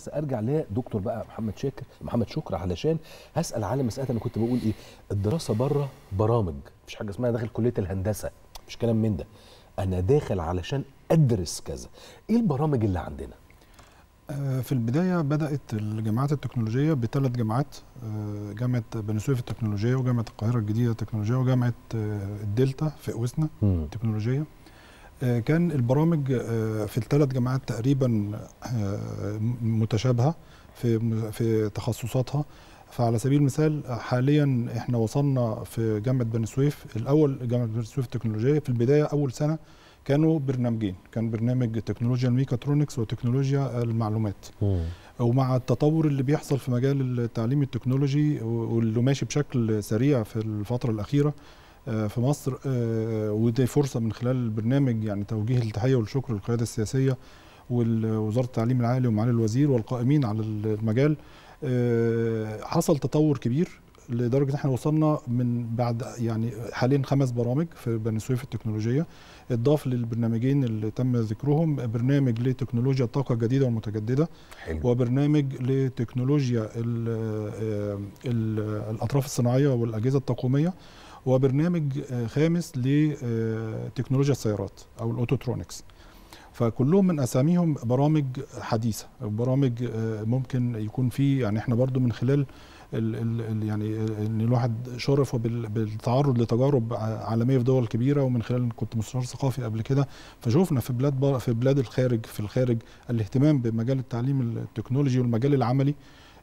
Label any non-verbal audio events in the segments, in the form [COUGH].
بس ارجع لدكتور بقى محمد شاكر محمد شكر علشان هسال على مساله انا كنت بقول ايه الدراسه بره برامج مفيش حاجه اسمها داخل كليه الهندسه مش كلام من ده انا داخل علشان ادرس كذا ايه البرامج اللي عندنا آه، في البدايه بدات الجامعات التكنولوجيه بثلاث جامعات آه، جامعه بن سويف التكنولوجيه وجامعه القاهره الجديده التكنولوجيه وجامعه آه، الدلتا في اوسنا التكنولوجيه آه، كان البرامج آه، في الثلاث جامعات تقريبا آه، متشابهه في في تخصصاتها فعلى سبيل المثال حاليا احنا وصلنا في جامعه بني سويف الاول جامعه بني سويف التكنولوجيه في البدايه اول سنه كانوا برنامجين كان برنامج تكنولوجيا الميكاترونكس وتكنولوجيا المعلومات مم. ومع التطور اللي بيحصل في مجال التعليم التكنولوجي واللي ماشي بشكل سريع في الفتره الاخيره آه، في مصر آه، آه، ودي فرصه من خلال البرنامج يعني توجيه التحيه والشكر للقياده السياسيه ووزاره التعليم العالي ومعالي الوزير والقائمين على المجال حصل تطور كبير لدرجه ان احنا وصلنا من بعد يعني حاليا خمس برامج في بني سويف التكنولوجيه اتضاف للبرنامجين اللي تم ذكرهم برنامج لتكنولوجيا الطاقه الجديده والمتجدده حلو. وبرنامج لتكنولوجيا الـ الـ الاطراف الصناعيه والاجهزه التقوميه هو برنامج آه، خامس لتكنولوجيا آه، السيارات او الاوتوترونكس فكلهم من اساميهم برامج حديثه برامج آه، ممكن يكون في يعني احنا برضو من خلال الـ الـ يعني ان الواحد شرف بالتعرض لتجارب عالميه في دول كبيره ومن خلال كنت مستشار ثقافي قبل كده فشوفنا في بلاد في بلاد الخارج في الخارج الاهتمام بمجال التعليم التكنولوجي والمجال العملي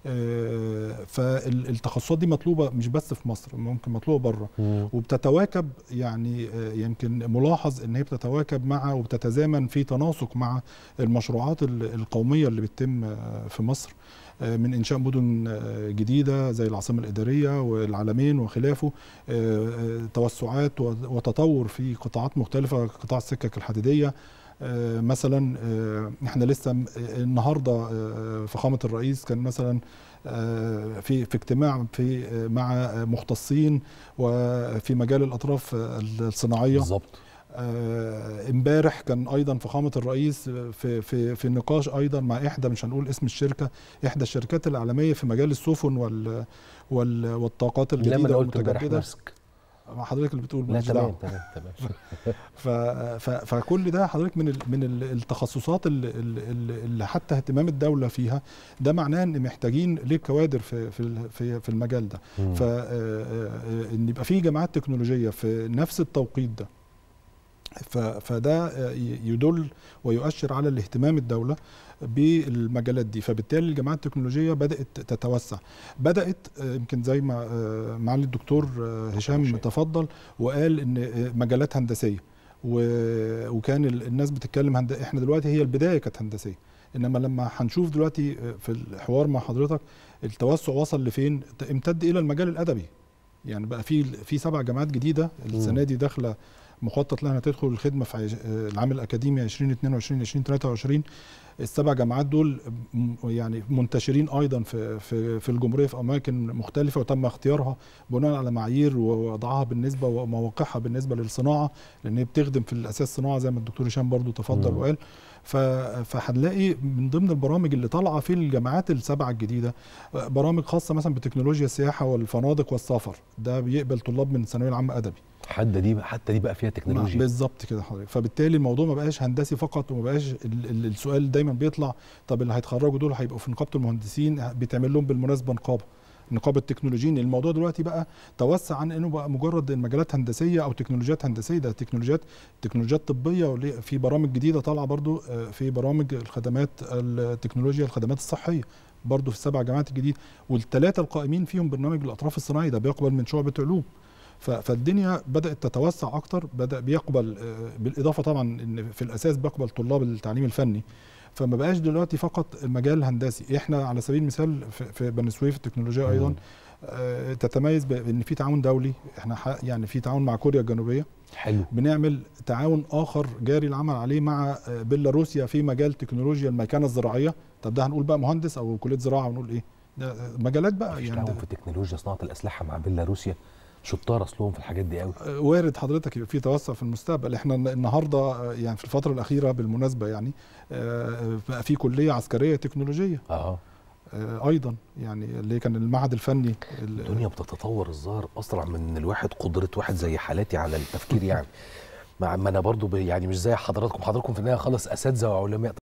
آه، فالتخصصات دي مطلوبه مش بس في مصر ممكن مطلوبه بره وبتتواكب يعني آه، يمكن ملاحظ ان هي بتتواكب مع وبتتزامن في تناسق مع المشروعات القوميه اللي بتتم آه، في مصر من انشاء مدن جديده زي العاصمه الاداريه والعلمين وخلافه توسعات وتطور في قطاعات مختلفه قطاع السكك الحديديه آه، مثلا آه، احنا لسه آه، النهارده فخامه الرئيس كان مثلا في في اجتماع في مع مختصين وفي مجال الاطراف الصناعيه بالظبط امبارح كان ايضا فخامه الرئيس في في في نقاش ايضا مع احدى مش هنقول اسم الشركه احدى الشركات العالميه في مجال السفن وال, والطاقات الجديده والمتجدده مع حضرتك اللي بتقول لا تمام تمام تمام [LAUGHS] فكل ده حضرتك من ال من ال التخصصات اللي, اللي حتى اهتمام الدوله فيها ده معناه ان محتاجين ليه كوادر في في في, في المجال ده آه، آه، آه، ان يبقى في جامعات تكنولوجيه في نفس التوقيت ده فده يدل ويؤشر على الاهتمام الدوله بالمجالات دي فبالتالي الجامعات التكنولوجيه بدات تتوسع بدات يمكن زي ما معالي الدكتور هشام تفضل وقال ان مجالات هندسيه وكان الناس بتتكلم هند... احنا دلوقتي هي البدايه كانت هندسيه انما لما هنشوف دلوقتي في الحوار مع حضرتك التوسع وصل لفين امتد الى المجال الادبي يعني بقى في في سبع جامعات جديده السنه دي داخله مخطط لها تدخل الخدمه في العام الاكاديمي 2022 2023 السبع جامعات دول يعني منتشرين ايضا في في في الجمهوريه في اماكن مختلفه وتم اختيارها بناء على معايير ووضعها بالنسبه ومواقعها بالنسبه للصناعه لان هي بتخدم في الاساس صناعه زي ما الدكتور هشام برضو تفضل مم. وقال فهنلاقي من ضمن البرامج اللي طالعه في الجامعات السبعه الجديده برامج خاصه مثلا بتكنولوجيا السياحه والفنادق والسفر ده بيقبل طلاب من الثانويه العامه ادبي حتى دي حتى دي بقى فيها تكنولوجيا بالظبط كده حضرتك فبالتالي الموضوع ما بقاش هندسي فقط وما بقاش السؤال دايما بيطلع طب اللي هيتخرجوا دول هيبقوا في نقابه المهندسين بيتعمل لهم بالمناسبه نقابه نقابه التكنولوجيين الموضوع دلوقتي بقى توسع عن انه بقى مجرد مجالات هندسيه او تكنولوجيات هندسيه ده تكنولوجيات تكنولوجيات طبيه في برامج جديده طالعه برضو آه، في برامج الخدمات التكنولوجيا الخدمات الصحيه برضو في السبع جامعات الجديده والثلاثه القائمين فيهم برنامج الاطراف الصناعي ده بيقبل من شعبه علوم فالدنيا بدات تتوسع اكتر بدا بيقبل آه، بالاضافه طبعا ان في الاساس بيقبل طلاب التعليم الفني فما بقاش دلوقتي فقط مجال هندسي احنا على سبيل المثال في بني سويف التكنولوجيا ايضا آه، تتميز بان في تعاون دولي احنا يعني في تعاون مع كوريا الجنوبيه حلو بنعمل تعاون اخر جاري العمل عليه مع آه، بيلاروسيا في مجال تكنولوجيا المكانه الزراعيه طب ده هنقول بقى مهندس او كليه زراعه ونقول ايه ده مجالات بقى يعني في تكنولوجيا صناعه الاسلحه مع بيلاروسيا شطار اصلهم في الحاجات دي قوي وارد حضرتك يبقى في توسع في المستقبل احنا النهارده آه، يعني في الفتره الاخيره بالمناسبه يعني آه، بقى في كليه عسكريه تكنولوجيه اه ايضا يعني اللي كان المعهد الفني الدنيا بتتطور الظاهر اسرع من الواحد قدره واحد زي حالاتي على التفكير يعني ما انا برضو يعني مش زي حضراتكم حضراتكم في النهايه خالص اساتذه وعلماء